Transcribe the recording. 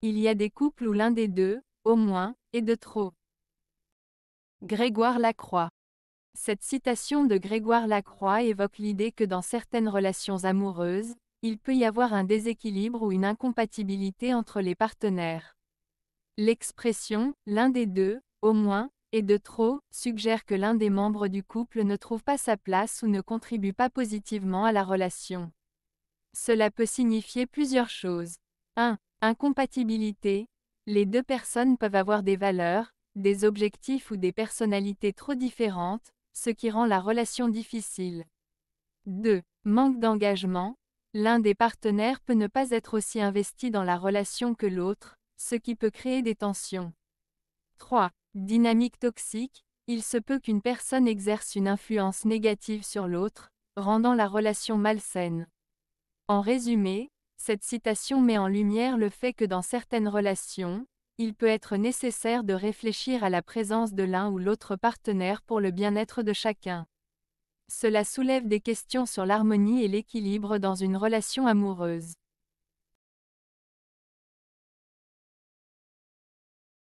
Il y a des couples où l'un des deux, au moins, est de trop. Grégoire Lacroix. Cette citation de Grégoire Lacroix évoque l'idée que dans certaines relations amoureuses, il peut y avoir un déséquilibre ou une incompatibilité entre les partenaires. L'expression « l'un des deux, au moins, est de trop » suggère que l'un des membres du couple ne trouve pas sa place ou ne contribue pas positivement à la relation. Cela peut signifier plusieurs choses. 1. Incompatibilité. Les deux personnes peuvent avoir des valeurs, des objectifs ou des personnalités trop différentes, ce qui rend la relation difficile. 2. Manque d'engagement. L'un des partenaires peut ne pas être aussi investi dans la relation que l'autre, ce qui peut créer des tensions. 3. Dynamique toxique. Il se peut qu'une personne exerce une influence négative sur l'autre, rendant la relation malsaine. En résumé, cette citation met en lumière le fait que dans certaines relations, il peut être nécessaire de réfléchir à la présence de l'un ou l'autre partenaire pour le bien-être de chacun. Cela soulève des questions sur l'harmonie et l'équilibre dans une relation amoureuse.